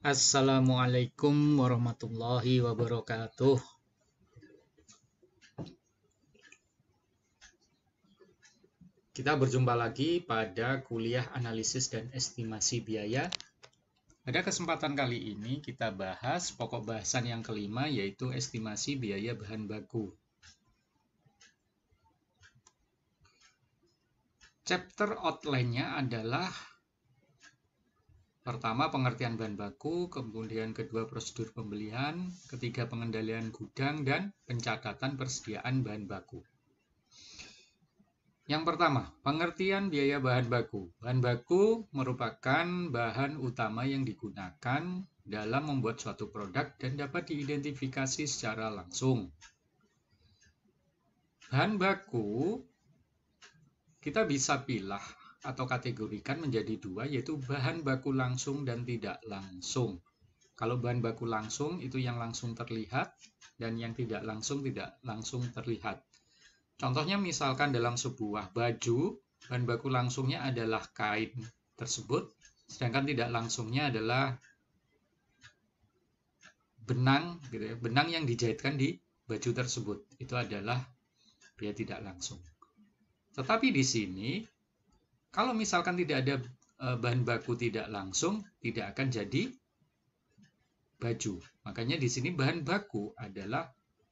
Assalamualaikum warahmatullahi wabarakatuh. Kita berjumpa lagi pada kuliah analisis dan estimasi biaya. Pada kesempatan kali ini kita bahas pokok bahasan yang kelima yaitu estimasi biaya bahan baku. Chapter outline-nya adalah Pertama, pengertian bahan baku, kemudian kedua prosedur pembelian, ketiga pengendalian gudang, dan pencatatan persediaan bahan baku. Yang pertama, pengertian biaya bahan baku. Bahan baku merupakan bahan utama yang digunakan dalam membuat suatu produk dan dapat diidentifikasi secara langsung. Bahan baku kita bisa pilih atau kategorikan menjadi dua yaitu bahan baku langsung dan tidak langsung. Kalau bahan baku langsung itu yang langsung terlihat dan yang tidak langsung tidak langsung terlihat. Contohnya misalkan dalam sebuah baju, bahan baku langsungnya adalah kain tersebut, sedangkan tidak langsungnya adalah benang gitu ya, benang yang dijahitkan di baju tersebut. Itu adalah biaya tidak langsung. Tetapi di sini kalau misalkan tidak ada eh, bahan baku tidak langsung, tidak akan jadi baju. Makanya di sini bahan baku adalah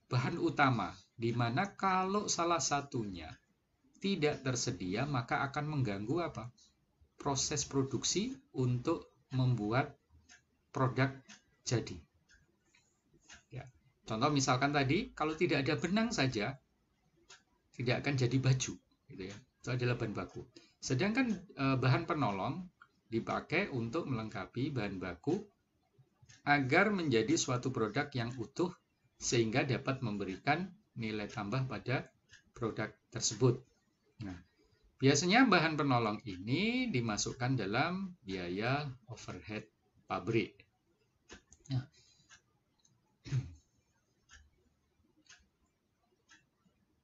bahan utama, di mana kalau salah satunya tidak tersedia, maka akan mengganggu apa? Proses produksi untuk membuat produk jadi. Ya. Contoh misalkan tadi, kalau tidak ada benang saja, tidak akan jadi baju. Gitu ya. Itu adalah bahan baku. Sedangkan eh, bahan penolong dipakai untuk melengkapi bahan baku agar menjadi suatu produk yang utuh sehingga dapat memberikan nilai tambah pada produk tersebut. Nah, biasanya bahan penolong ini dimasukkan dalam biaya overhead pabrik. Nah,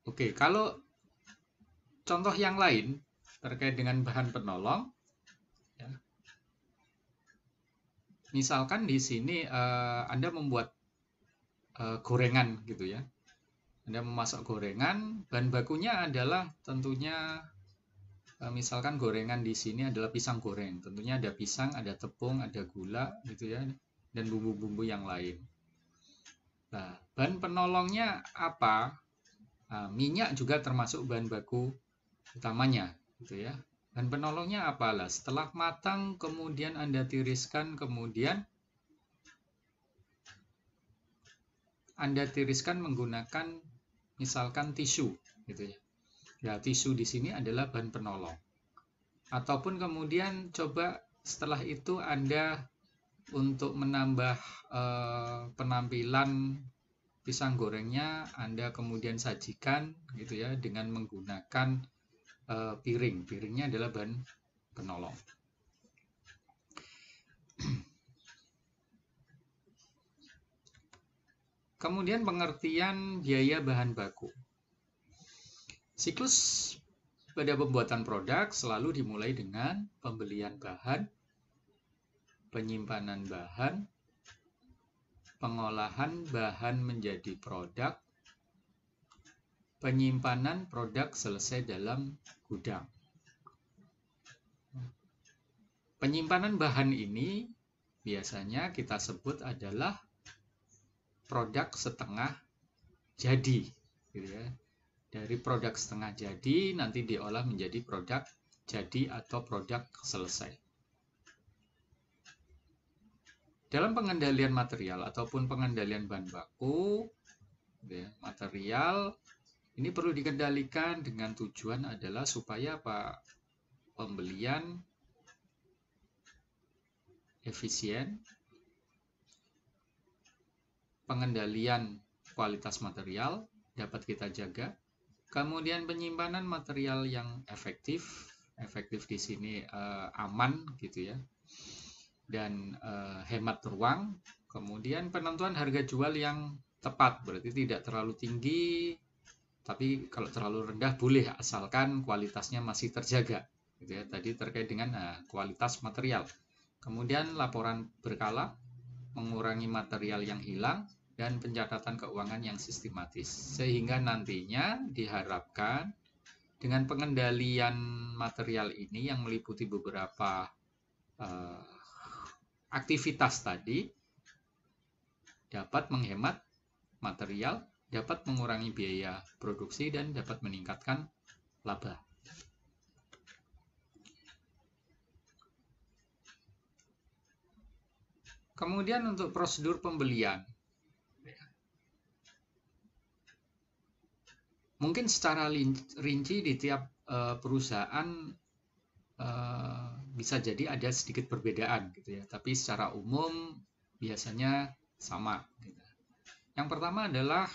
Oke, kalau contoh yang lain terkait dengan bahan penolong. Ya. Misalkan di sini uh, Anda membuat uh, gorengan gitu ya. Anda memasak gorengan, bahan bakunya adalah tentunya uh, misalkan gorengan di sini adalah pisang goreng. Tentunya ada pisang, ada tepung, ada gula gitu ya dan bumbu-bumbu yang lain. Nah, bahan penolongnya apa? Nah, minyak juga termasuk bahan baku utamanya gitu ya. Dan penolongnya apalah? Setelah matang kemudian Anda tiriskan kemudian Anda tiriskan menggunakan misalkan tisu gitu ya. Ya, tisu di sini adalah bahan penolong. Ataupun kemudian coba setelah itu Anda untuk menambah eh, penampilan pisang gorengnya Anda kemudian sajikan gitu ya dengan menggunakan Eh, piring. Piringnya adalah bahan penolong. Kemudian pengertian biaya bahan baku. Siklus pada pembuatan produk selalu dimulai dengan pembelian bahan, penyimpanan bahan, pengolahan bahan menjadi produk, penyimpanan produk selesai dalam gudang. Penyimpanan bahan ini biasanya kita sebut adalah produk setengah jadi. Gitu ya. Dari produk setengah jadi nanti diolah menjadi produk jadi atau produk selesai. Dalam pengendalian material ataupun pengendalian bahan baku, gitu ya, material ini perlu dikendalikan dengan tujuan adalah supaya apa? Pembelian efisien, pengendalian kualitas material dapat kita jaga, kemudian penyimpanan material yang efektif, efektif di sini eh, aman gitu ya, dan eh, hemat ruang, kemudian penentuan harga jual yang tepat, berarti tidak terlalu tinggi, tapi kalau terlalu rendah boleh asalkan kualitasnya masih terjaga. Gitu ya. Tadi terkait dengan nah, kualitas material. Kemudian laporan berkala mengurangi material yang hilang dan pencatatan keuangan yang sistematis. Sehingga nantinya diharapkan dengan pengendalian material ini yang meliputi beberapa eh, aktivitas tadi dapat menghemat material dapat mengurangi biaya produksi dan dapat meningkatkan laba. Kemudian untuk prosedur pembelian. Mungkin secara rinci di tiap eh, perusahaan eh, bisa jadi ada sedikit perbedaan gitu ya, tapi secara umum biasanya sama. Gitu. Yang pertama adalah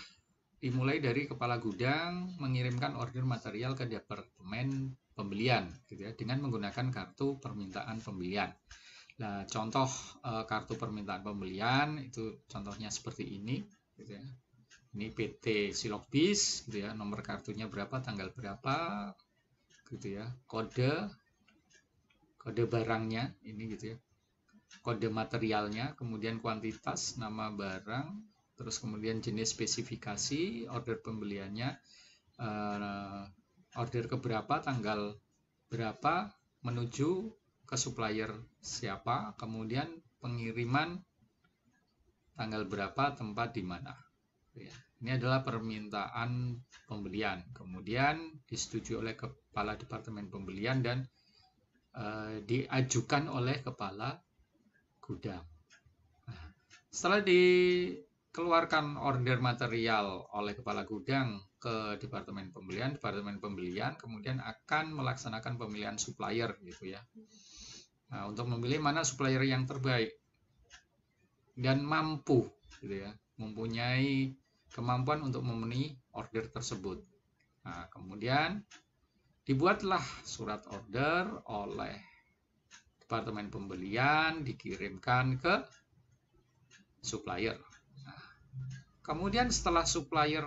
dimulai dari kepala gudang mengirimkan order material ke departemen pembelian gitu ya dengan menggunakan kartu permintaan pembelian. Nah, contoh e, kartu permintaan pembelian itu contohnya seperti ini gitu ya. Ini PT Silogbis gitu ya, nomor kartunya berapa, tanggal berapa gitu ya. Kode kode barangnya ini gitu ya. Kode materialnya, kemudian kuantitas, nama barang, terus kemudian jenis spesifikasi, order pembeliannya, uh, order keberapa, tanggal berapa, menuju ke supplier siapa, kemudian pengiriman tanggal berapa, tempat di mana. Ya, ini adalah permintaan pembelian, kemudian disetujui oleh kepala departemen pembelian dan uh, diajukan oleh kepala gudang. Nah, setelah di keluarkan order material oleh kepala gudang ke departemen pembelian, departemen pembelian kemudian akan melaksanakan pemilihan supplier gitu ya. Nah, untuk memilih mana supplier yang terbaik dan mampu gitu ya, mempunyai kemampuan untuk memenuhi order tersebut. Nah, kemudian dibuatlah surat order oleh departemen pembelian dikirimkan ke supplier. Kemudian setelah supplier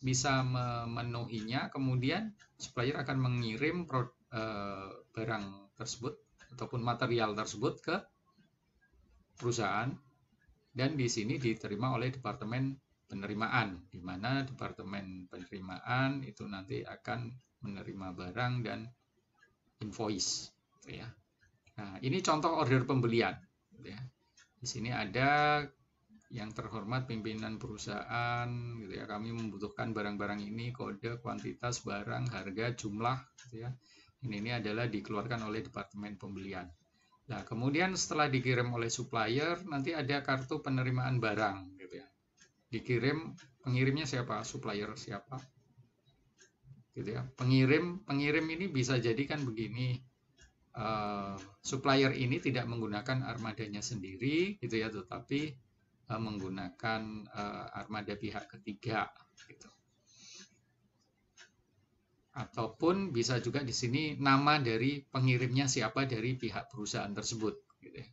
bisa memenuhinya, kemudian supplier akan mengirim eh, barang tersebut ataupun material tersebut ke perusahaan dan di sini diterima oleh departemen penerimaan di mana departemen penerimaan itu nanti akan menerima barang dan invoice gitu ya. Nah, ini contoh order pembelian gitu ya. Di sini ada yang terhormat pimpinan perusahaan gitu ya kami membutuhkan barang-barang ini kode kuantitas barang harga jumlah gitu ya ini ini adalah dikeluarkan oleh departemen pembelian nah kemudian setelah dikirim oleh supplier nanti ada kartu penerimaan barang gitu ya dikirim pengirimnya siapa supplier siapa gitu ya pengirim pengirim ini bisa jadikan begini uh, supplier ini tidak menggunakan armadanya sendiri gitu ya tetapi Eh, menggunakan uh, armada pihak ketiga gitu. Ataupun bisa juga di sini nama dari pengirimnya siapa dari pihak perusahaan tersebut gitu ya.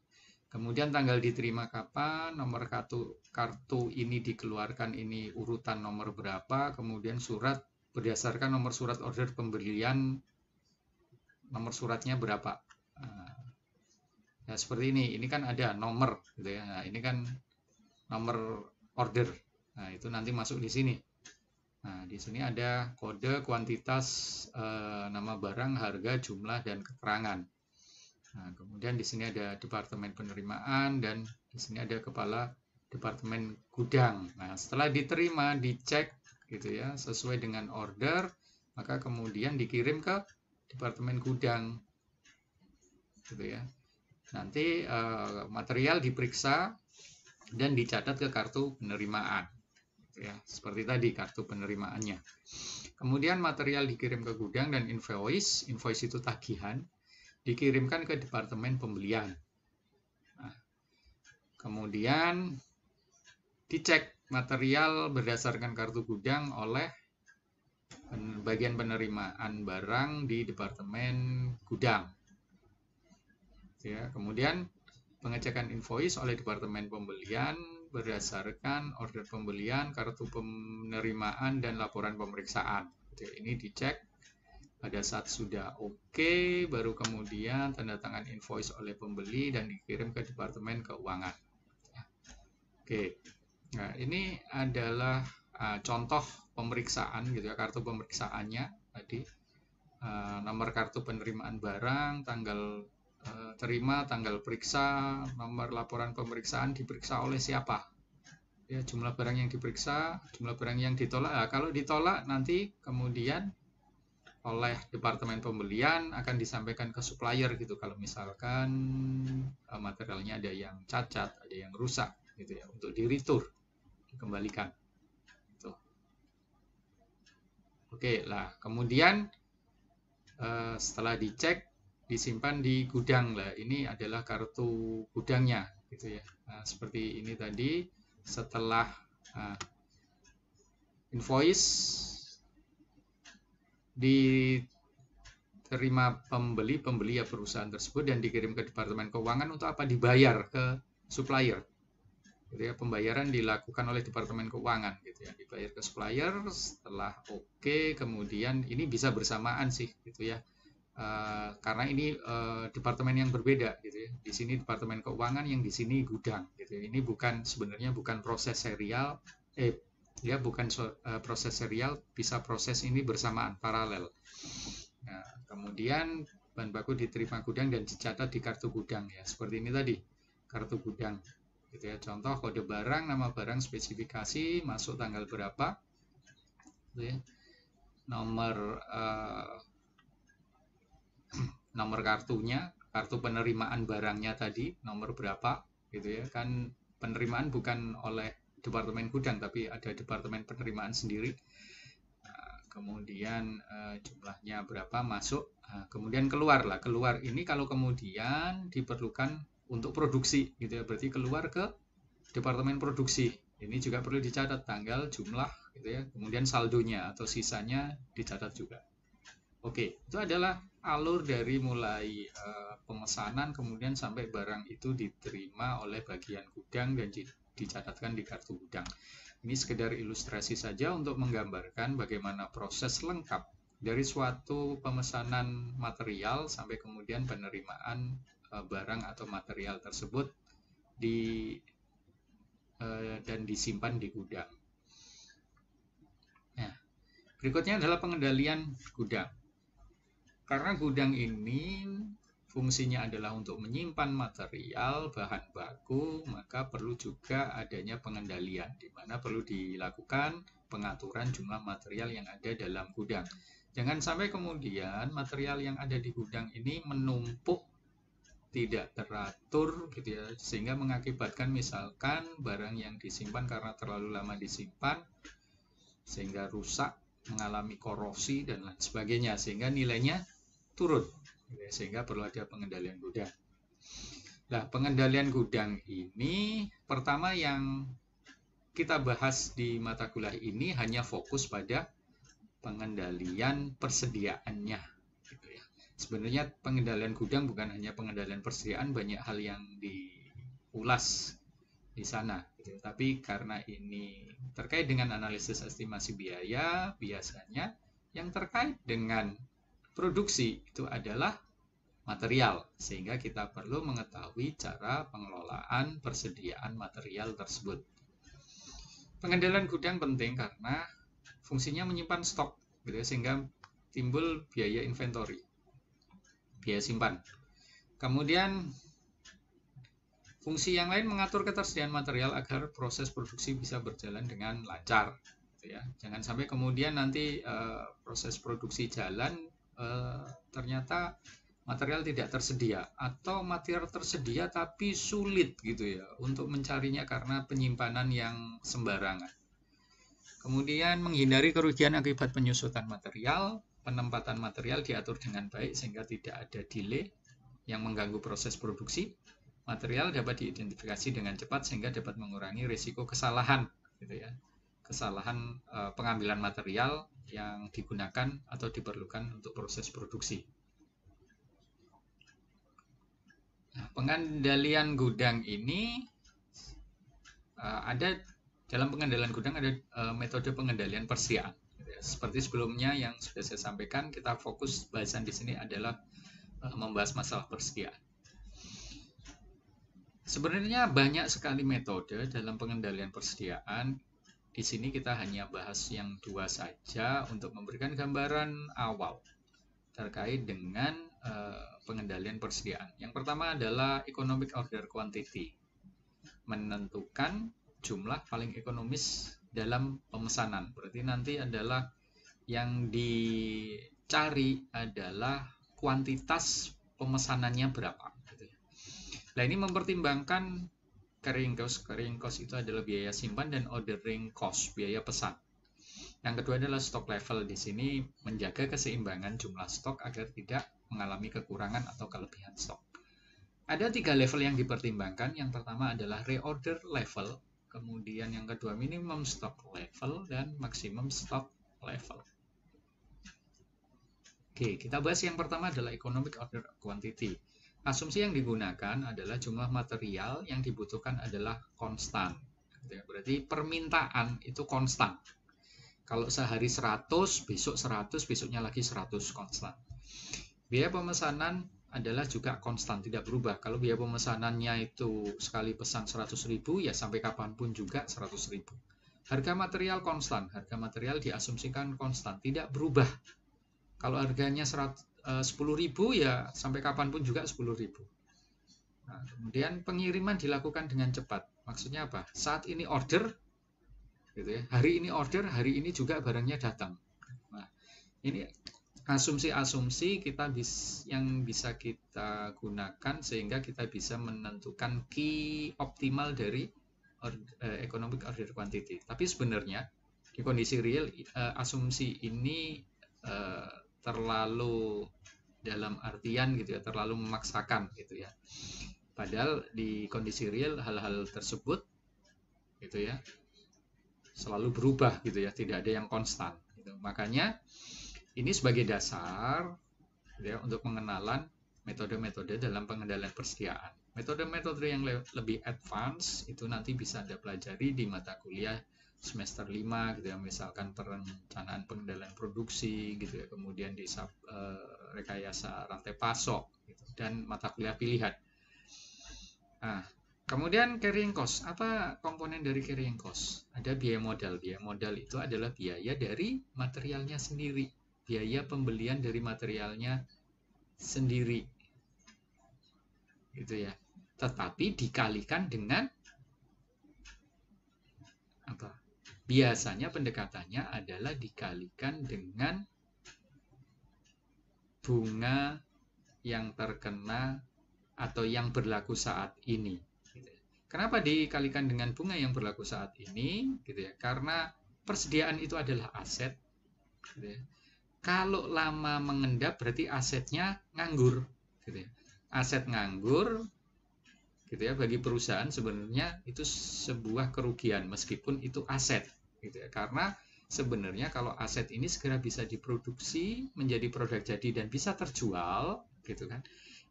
Kemudian tanggal diterima kapan, nomor kartu kartu ini dikeluarkan ini urutan nomor berapa, kemudian surat berdasarkan nomor surat order pembelian nomor suratnya berapa. Nah, nah seperti ini, ini kan ada nomor gitu ya. Nah, ini kan nomor order. Nah, itu nanti masuk di sini. Nah, di sini ada kode kuantitas eh, nama barang, harga, jumlah, dan keterangan. Nah, kemudian di sini ada departemen penerimaan dan di sini ada kepala departemen gudang. Nah, setelah diterima, dicek gitu ya, sesuai dengan order, maka kemudian dikirim ke departemen gudang. Gitu ya. Nanti eh, material diperiksa dan dicatat ke kartu penerimaan ya seperti tadi kartu penerimaannya kemudian material dikirim ke gudang dan invoice invoice itu tagihan dikirimkan ke departemen pembelian nah, kemudian dicek material berdasarkan kartu gudang oleh bagian penerimaan barang di departemen gudang ya kemudian pengecekan invoice oleh Departemen Pembelian berdasarkan order pembelian, kartu penerimaan, dan laporan pemeriksaan. Jadi Ini dicek pada saat sudah oke, okay, baru kemudian tanda tangan invoice oleh pembeli dan dikirim ke Departemen Keuangan. Ya. Oke, okay. nah ini adalah uh, contoh pemeriksaan gitu ya, kartu pemeriksaannya tadi. Uh, nomor kartu penerimaan barang, tanggal Eh, terima tanggal periksa, nomor laporan pemeriksaan diperiksa oleh siapa. Ya, jumlah barang yang diperiksa, jumlah barang yang ditolak. Nah, kalau ditolak nanti kemudian oleh departemen pembelian akan disampaikan ke supplier gitu kalau misalkan eh, materialnya ada yang cacat, ada yang rusak gitu ya untuk di retur dikembalikan. Gitu. Oke, lah kemudian eh, setelah dicek disimpan di gudang lah. Ini adalah kartu gudangnya, gitu ya. Nah, seperti ini tadi, setelah uh, invoice diterima pembeli, pembeli ya perusahaan tersebut dan dikirim ke departemen keuangan untuk apa? Dibayar ke supplier. Gitu ya, pembayaran dilakukan oleh departemen keuangan gitu ya. Dibayar ke supplier setelah oke okay, kemudian ini bisa bersamaan sih gitu ya Uh, karena ini uh, departemen yang berbeda gitu ya. Di sini departemen keuangan yang di sini gudang gitu. Ya. Ini bukan sebenarnya bukan proses serial eh ya bukan so, uh, proses serial bisa proses ini bersamaan paralel. Nah, kemudian bahan baku diterima gudang dan dicatat di kartu gudang ya. Seperti ini tadi kartu gudang gitu ya. Contoh kode barang, nama barang, spesifikasi, masuk tanggal berapa, gitu ya. nomor uh, nomor kartunya, kartu penerimaan barangnya tadi, nomor berapa, gitu ya. Kan penerimaan bukan oleh Departemen Gudang, tapi ada Departemen Penerimaan sendiri. Nah, kemudian eh, jumlahnya berapa masuk, eh, kemudian keluar lah. Keluar ini kalau kemudian diperlukan untuk produksi, gitu ya. Berarti keluar ke Departemen Produksi. Ini juga perlu dicatat tanggal, jumlah, gitu ya. Kemudian saldonya atau sisanya dicatat juga. Oke, itu adalah alur dari mulai e, pemesanan kemudian sampai barang itu diterima oleh bagian gudang dan dicatatkan di kartu gudang. Ini sekedar ilustrasi saja untuk menggambarkan bagaimana proses lengkap dari suatu pemesanan material sampai kemudian penerimaan e, barang atau material tersebut di e, dan disimpan di gudang. Nah, berikutnya adalah pengendalian gudang. Karena gudang ini fungsinya adalah untuk menyimpan material, bahan baku, maka perlu juga adanya pengendalian, di mana perlu dilakukan pengaturan jumlah material yang ada dalam gudang. Jangan sampai kemudian material yang ada di gudang ini menumpuk tidak teratur gitu ya sehingga mengakibatkan misalkan barang yang disimpan karena terlalu lama disimpan sehingga rusak mengalami korosi dan lain sebagainya sehingga nilainya turun sehingga perlu ada pengendalian gudang. Nah, pengendalian gudang ini pertama yang kita bahas di mata kuliah ini hanya fokus pada pengendalian persediaannya. Gitu ya. Sebenarnya pengendalian gudang bukan hanya pengendalian persediaan, banyak hal yang diulas di sana. Gitu. Tapi karena ini terkait dengan analisis estimasi biaya, biasanya yang terkait dengan produksi itu adalah material, sehingga kita perlu mengetahui cara pengelolaan persediaan material tersebut. Pengendalian gudang penting karena fungsinya menyimpan stok, gitu, ya, sehingga timbul biaya inventory, biaya simpan. Kemudian Fungsi yang lain mengatur ketersediaan material agar proses produksi bisa berjalan dengan lancar. Gitu ya. Jangan sampai kemudian nanti uh, proses produksi jalan uh, ternyata material tidak tersedia atau material tersedia tapi sulit gitu ya untuk mencarinya karena penyimpanan yang sembarangan. Kemudian menghindari kerugian akibat penyusutan material, penempatan material diatur dengan baik sehingga tidak ada delay yang mengganggu proses produksi material dapat diidentifikasi dengan cepat sehingga dapat mengurangi risiko kesalahan gitu ya kesalahan e, pengambilan material yang digunakan atau diperlukan untuk proses produksi. Nah, pengendalian gudang ini e, ada dalam pengendalian gudang ada e, metode pengendalian persediaan. Gitu ya. Seperti sebelumnya yang sudah saya sampaikan, kita fokus bahasan di sini adalah membahas masalah persediaan. Sebenarnya banyak sekali metode dalam pengendalian persediaan. Di sini kita hanya bahas yang dua saja untuk memberikan gambaran awal terkait dengan eh, pengendalian persediaan. Yang pertama adalah economic order quantity, menentukan jumlah paling ekonomis dalam pemesanan. Berarti nanti adalah yang dicari adalah kuantitas pemesanannya berapa. Nah ini mempertimbangkan carrying cost. Carrying cost itu adalah biaya simpan dan ordering cost, biaya pesan. Yang kedua adalah stock level. Di sini menjaga keseimbangan jumlah stok agar tidak mengalami kekurangan atau kelebihan stok. Ada tiga level yang dipertimbangkan. Yang pertama adalah reorder level, kemudian yang kedua minimum stock level, dan maksimum stock level. Oke, kita bahas yang pertama adalah economic order quantity. Asumsi yang digunakan adalah jumlah material yang dibutuhkan adalah konstan. Gitu ya. Berarti permintaan itu konstan. Kalau sehari 100, besok 100, besoknya lagi 100 konstan. Biaya pemesanan adalah juga konstan, tidak berubah. Kalau biaya pemesanannya itu sekali pesan 100 ribu, ya sampai kapanpun juga 100 ribu. Harga material konstan, harga material diasumsikan konstan, tidak berubah. Kalau harganya 100, Eh, sepuluh ribu ya sampai kapanpun juga sepuluh ribu. Nah, kemudian pengiriman dilakukan dengan cepat. Maksudnya apa? Saat ini order, gitu ya. Hari ini order, hari ini juga barangnya datang. Nah, ini asumsi-asumsi kita bis, yang bisa kita gunakan sehingga kita bisa menentukan key optimal dari order, eh, economic order quantity. Tapi sebenarnya di kondisi real eh, asumsi ini eh, terlalu dalam artian gitu ya, terlalu memaksakan gitu ya. Padahal di kondisi real hal-hal tersebut gitu ya selalu berubah gitu ya, tidak ada yang konstan. Gitu. Makanya ini sebagai dasar gitu ya, untuk pengenalan metode-metode dalam pengendalian persediaan. Metode-metode yang le lebih advance itu nanti bisa Anda pelajari di mata kuliah semester 5 gitu ya misalkan perencanaan pengendalian produksi gitu ya kemudian di sub, e, rekayasa rantai pasok gitu, dan mata kuliah pilihan nah kemudian carrying cost apa komponen dari carrying cost ada biaya modal biaya modal itu adalah biaya dari materialnya sendiri biaya pembelian dari materialnya sendiri gitu ya tetapi dikalikan dengan apa Biasanya pendekatannya adalah dikalikan dengan bunga yang terkena atau yang berlaku saat ini. Kenapa dikalikan dengan bunga yang berlaku saat ini? Gitu ya, karena persediaan itu adalah aset. Gitu ya. Kalau lama mengendap berarti asetnya nganggur. Gitu ya. Aset nganggur gitu ya bagi perusahaan sebenarnya itu sebuah kerugian meskipun itu aset gitu ya karena sebenarnya kalau aset ini segera bisa diproduksi menjadi produk jadi dan bisa terjual gitu kan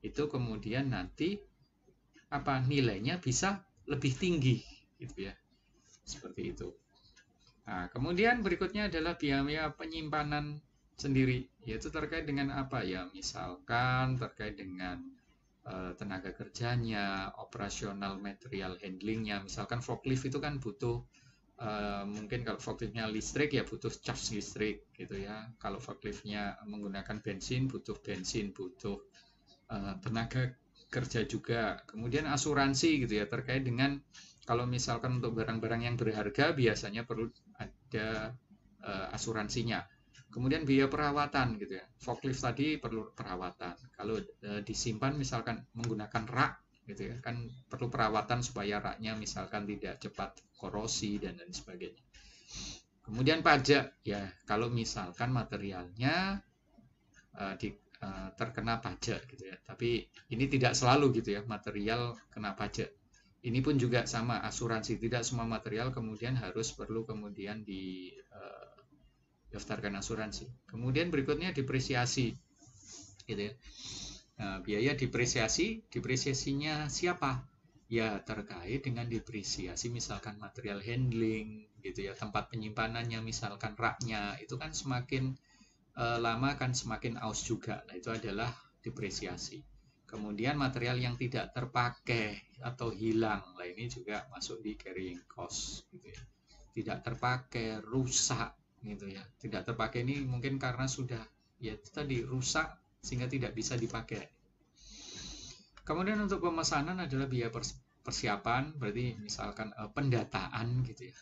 itu kemudian nanti apa nilainya bisa lebih tinggi gitu ya seperti itu nah, kemudian berikutnya adalah biaya penyimpanan sendiri yaitu terkait dengan apa ya misalkan terkait dengan Eh, tenaga kerjanya, operasional material handlingnya. Misalkan forklift itu kan butuh uh, mungkin kalau forkliftnya listrik ya butuh charge listrik gitu ya. Kalau forkliftnya menggunakan bensin butuh bensin, butuh uh, tenaga kerja juga. Kemudian asuransi gitu ya terkait dengan kalau misalkan untuk barang-barang yang berharga biasanya perlu ada uh, asuransinya Kemudian biaya perawatan gitu ya. Forklift tadi perlu perawatan. Kalau e, disimpan misalkan menggunakan rak gitu ya, kan perlu perawatan supaya raknya misalkan tidak cepat korosi dan lain sebagainya. Kemudian pajak ya, kalau misalkan materialnya e, di, e, terkena pajak gitu ya. Tapi ini tidak selalu gitu ya, material kena pajak. Ini pun juga sama asuransi, tidak semua material kemudian harus perlu kemudian di e, daftarkan asuransi. Kemudian berikutnya depresiasi, gitu ya. Nah, biaya depresiasi, depresiasinya siapa? Ya terkait dengan depresiasi misalkan material handling, gitu ya, tempat penyimpanannya misalkan raknya, itu kan semakin eh, lama kan semakin aus juga. Nah itu adalah depresiasi. Kemudian material yang tidak terpakai atau hilang, lah ini juga masuk di carrying cost, gitu ya. Tidak terpakai, rusak, gitu ya tidak terpakai ini mungkin karena sudah ya tadi rusak sehingga tidak bisa dipakai kemudian untuk pemesanan adalah biaya persiapan berarti misalkan eh, pendataan gitu ya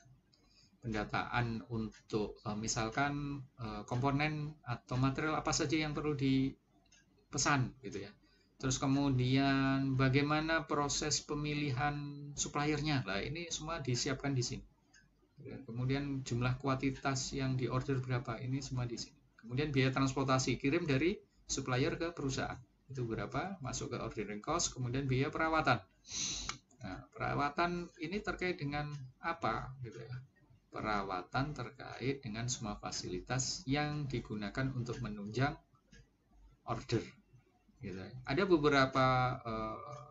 pendataan untuk eh, misalkan eh, komponen atau material apa saja yang perlu dipesan gitu ya terus kemudian bagaimana proses pemilihan suppliernya lah ini semua disiapkan di sini Ya, kemudian jumlah kuantitas yang diorder berapa ini semua di sini. Kemudian biaya transportasi kirim dari supplier ke perusahaan itu berapa masuk ke ordering cost. Kemudian biaya perawatan. Nah, perawatan ini terkait dengan apa gitu ya? Perawatan terkait dengan semua fasilitas yang digunakan untuk menunjang order. Gitu. Ya. Ada beberapa uh,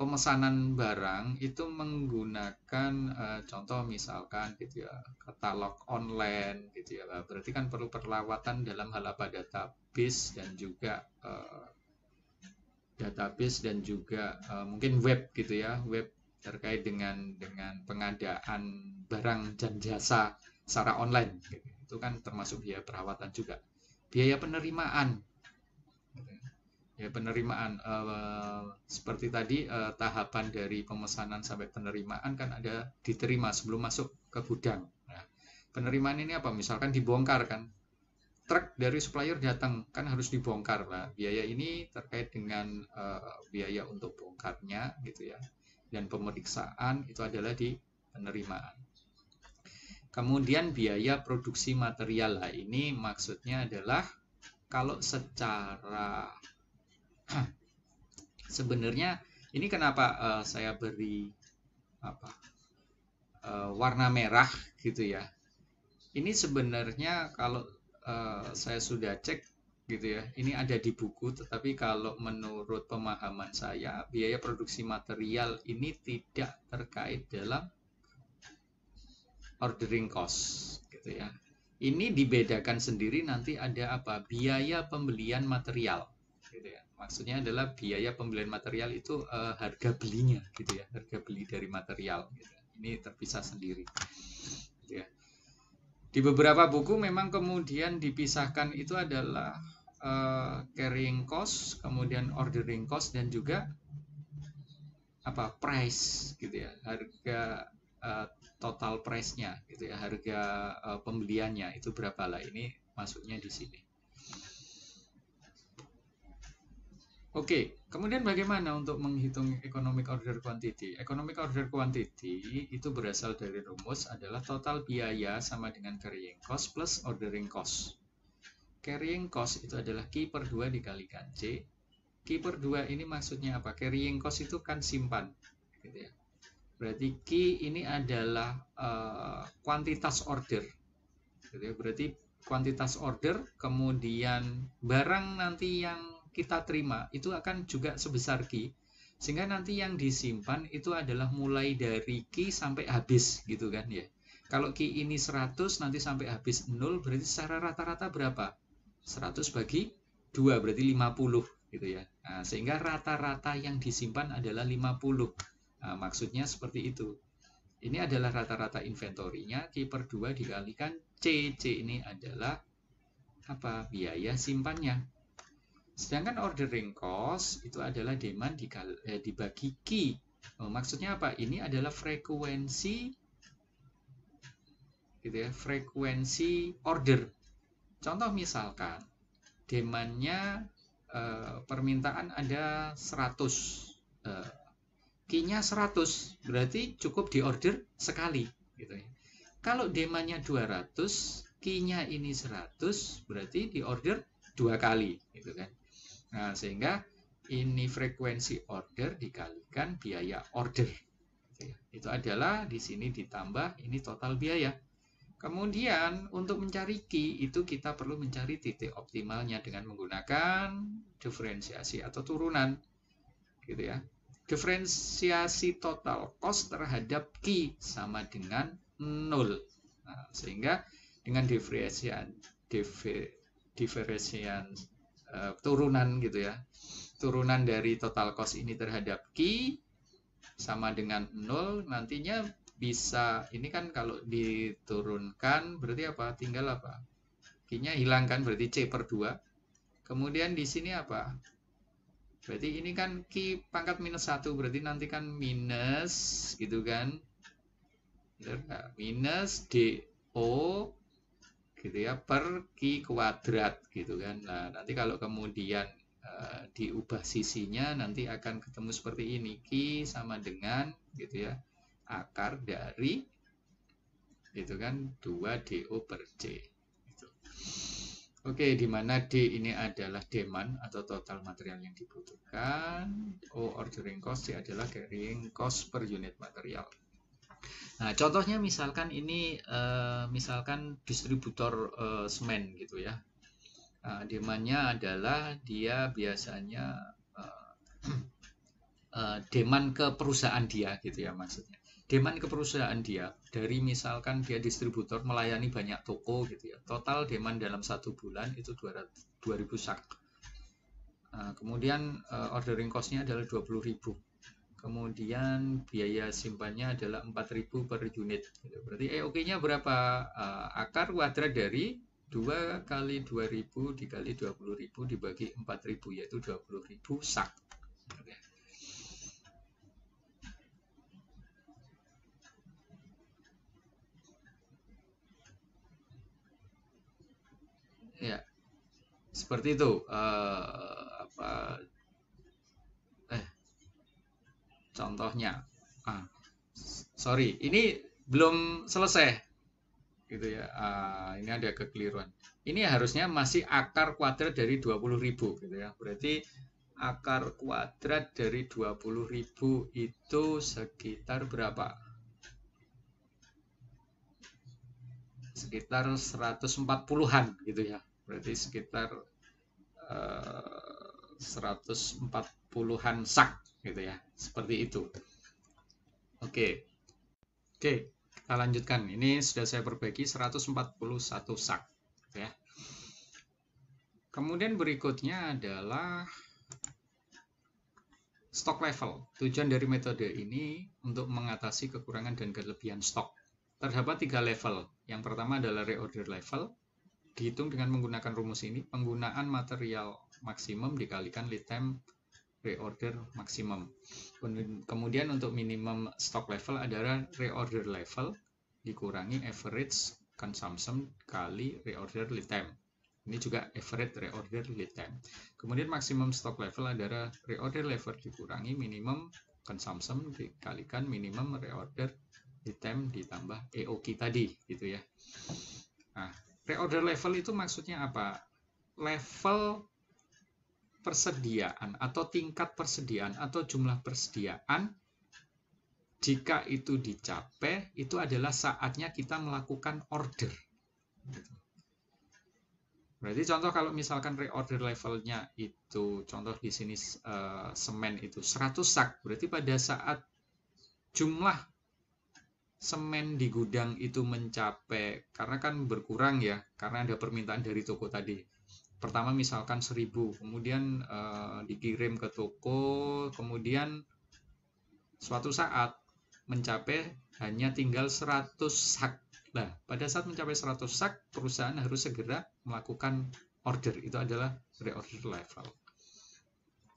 pemesanan barang itu menggunakan uh, contoh misalkan gitu ya katalog online gitu ya berarti kan perlu perlawatan dalam hal apa database dan juga uh, database dan juga uh, mungkin web gitu ya web terkait dengan dengan pengadaan barang dan jasa secara online gitu. itu kan termasuk biaya perawatan juga biaya penerimaan ya penerimaan uh, seperti tadi uh, tahapan dari pemesanan sampai penerimaan kan ada diterima sebelum masuk ke gudang. Nah, penerimaan ini apa? Misalkan dibongkar kan. Truk dari supplier datang kan harus dibongkar lah. Biaya ini terkait dengan uh, biaya untuk bongkarnya gitu ya. Dan pemeriksaan itu adalah di penerimaan. Kemudian biaya produksi material lah ini maksudnya adalah kalau secara sebenarnya ini kenapa uh, saya beri apa uh, warna merah gitu ya ini sebenarnya kalau uh, saya sudah cek gitu ya ini ada di buku tetapi kalau menurut pemahaman saya biaya produksi material ini tidak terkait dalam ordering cost gitu ya ini dibedakan sendiri nanti ada apa biaya pembelian material gitu ya maksudnya adalah biaya pembelian material itu uh, harga belinya gitu ya harga beli dari material gitu. ini terpisah sendiri gitu ya di beberapa buku memang kemudian dipisahkan itu adalah uh, carrying cost kemudian ordering cost dan juga apa price gitu ya harga uh, total price-nya gitu ya harga uh, pembeliannya itu berapa lah ini masuknya di sini Oke, kemudian bagaimana untuk menghitung economic order quantity? Economic order quantity itu berasal dari rumus adalah total biaya sama dengan carrying cost plus ordering cost. Carrying cost itu adalah Q per 2 dikalikan C. Q per 2 ini maksudnya apa? Carrying cost itu kan simpan. Gitu ya. Berarti Q ini adalah uh, kuantitas order. Gitu ya. Berarti kuantitas order, kemudian barang nanti yang kita terima itu akan juga sebesar Ki sehingga nanti yang disimpan itu adalah mulai dari Ki sampai habis gitu kan ya kalau Ki ini 100 nanti sampai habis 0 berarti secara rata-rata berapa 100 bagi 2 berarti 50 gitu ya nah, sehingga rata-rata yang disimpan adalah 50 nah, maksudnya seperti itu ini adalah rata-rata inventorinya ki per 2 dikalikan C C ini adalah apa biaya simpannya Sedangkan ordering cost itu adalah demand di, eh, dibagi key. Oh, maksudnya apa? Ini adalah frekuensi gitu ya, frekuensi order. Contoh misalkan demandnya eh, permintaan ada 100 eh, key-nya 100 berarti cukup di order sekali gitu ya. Kalau demandnya 200, key-nya ini 100 berarti di order dua kali gitu kan Nah, sehingga ini frekuensi order dikalikan biaya order. Oke, itu adalah di sini ditambah ini total biaya. Kemudian untuk mencari key itu kita perlu mencari titik optimalnya dengan menggunakan diferensiasi atau turunan. Gitu ya. Diferensiasi total cost terhadap key sama dengan 0. Nah, sehingga dengan diferensian diferensian uh, eh, turunan gitu ya. Turunan dari total cost ini terhadap Q sama dengan 0 nantinya bisa ini kan kalau diturunkan berarti apa? Tinggal apa? Q-nya hilangkan berarti C per 2. Kemudian di sini apa? Berarti ini kan Q pangkat minus 1 berarti nanti kan minus gitu kan. Minus DO gitu ya per q kuadrat gitu kan nah nanti kalau kemudian uh, diubah sisinya nanti akan ketemu seperti ini q sama dengan gitu ya akar dari itu kan 2 do per c gitu. Oke, di mana D ini adalah demand atau total material yang dibutuhkan. O ordering cost adalah carrying cost per unit material. Nah, contohnya misalkan ini uh, misalkan distributor uh, semen gitu ya. Uh, demandnya adalah dia biasanya uh, uh, demand ke perusahaan dia gitu ya maksudnya. Demand ke perusahaan dia dari misalkan dia distributor melayani banyak toko gitu ya. Total demand dalam satu bulan itu 200, 2000 sak. Uh, kemudian uh, ordering costnya adalah 20.000 kemudian biaya simpannya adalah 4000 per unit berarti EOK nya berapa uh, akar kuadrat dari 2 kali 2000 dikali 20000 dibagi 4000 yaitu 20000 sak ya seperti itu uh, apa Contohnya, ah, sorry, ini belum selesai, gitu ya. Ah, ini ada kekeliruan. Ini harusnya masih akar kuadrat dari 20.000, gitu ya. Berarti akar kuadrat dari 20.000 itu sekitar berapa? Sekitar 140-an gitu ya. Berarti sekitar eh, 140-an sak gitu ya seperti itu oke oke kita lanjutkan ini sudah saya perbaiki 141 sak gitu ya kemudian berikutnya adalah stock level tujuan dari metode ini untuk mengatasi kekurangan dan kelebihan stok terdapat tiga level yang pertama adalah reorder level dihitung dengan menggunakan rumus ini, penggunaan material maksimum dikalikan lead time reorder maksimum. Kemudian untuk minimum stock level adalah reorder level dikurangi average consumption kali reorder lead time. Ini juga average reorder lead time. Kemudian maksimum stock level adalah reorder level dikurangi minimum consumption dikalikan minimum reorder lead time ditambah EOQ tadi gitu ya. Nah, reorder level itu maksudnya apa? Level persediaan atau tingkat persediaan atau jumlah persediaan jika itu dicapai itu adalah saatnya kita melakukan order berarti contoh kalau misalkan reorder levelnya itu contoh di sini e, semen itu 100 sak berarti pada saat jumlah semen di gudang itu mencapai karena kan berkurang ya karena ada permintaan dari toko tadi pertama misalkan 1000 kemudian uh, dikirim ke toko kemudian suatu saat mencapai hanya tinggal 100 sak nah pada saat mencapai 100 sak perusahaan harus segera melakukan order itu adalah reorder level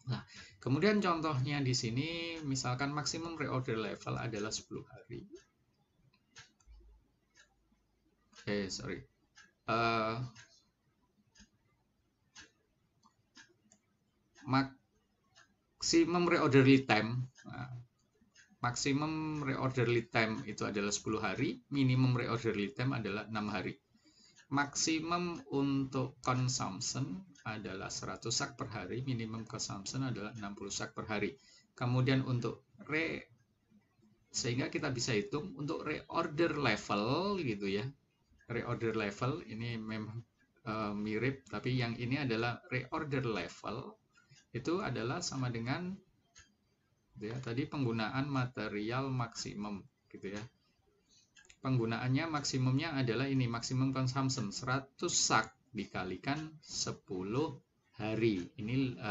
nah kemudian contohnya di sini misalkan maksimum reorder level adalah 10 hari eh sorry uh, maksimum reorder lead time nah, maksimum reorder lead time itu adalah 10 hari minimum reorder lead time adalah 6 hari maksimum untuk consumption adalah 100 sak per hari, minimum consumption adalah 60 sak per hari. Kemudian untuk re sehingga kita bisa hitung untuk reorder level gitu ya. Reorder level ini memang eh, mirip tapi yang ini adalah reorder level itu adalah sama dengan gitu ya, tadi penggunaan material maksimum gitu ya. Penggunaannya maksimumnya adalah ini maksimum consumption 100 sak dikalikan 10 hari. Ini uh,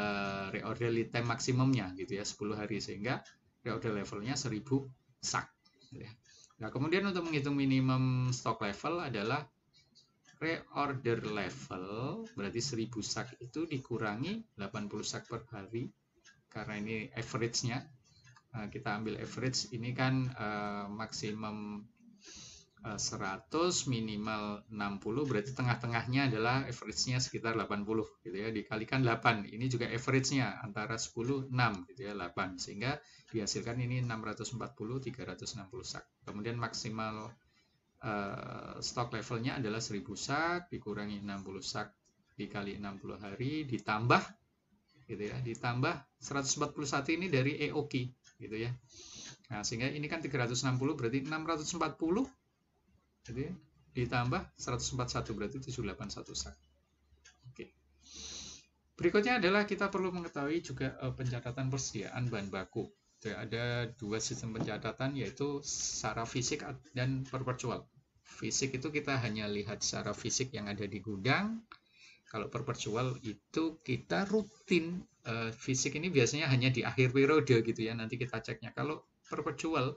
eh, reorder lead time maksimumnya gitu ya 10 hari sehingga reorder levelnya 1000 sak gitu ya. Nah, kemudian untuk menghitung minimum stock level adalah reorder level berarti 1000 sak itu dikurangi 80 sak per hari karena ini average-nya eh, kita ambil average ini kan uh, maksimum uh, eh, 100 minimal 60 berarti tengah-tengahnya adalah average-nya sekitar 80 gitu ya dikalikan 8 ini juga average-nya antara 10 6 gitu ya 8 sehingga dihasilkan ini 640 360 sak kemudian maksimal Eh, stok levelnya adalah 1000 sak dikurangi 60 sak dikali 60 hari ditambah gitu ya ditambah 141 ini dari EOK gitu ya nah sehingga ini kan 360 berarti 640 jadi gitu ya, ditambah 141 berarti 781 sak oke berikutnya adalah kita perlu mengetahui juga eh, pencatatan persediaan bahan baku ada dua sistem pencatatan yaitu secara fisik dan perpetual. Fisik itu kita hanya lihat secara fisik yang ada di gudang. Kalau perpetual itu kita rutin uh, fisik ini biasanya hanya di akhir periode gitu ya nanti kita ceknya. Kalau perpetual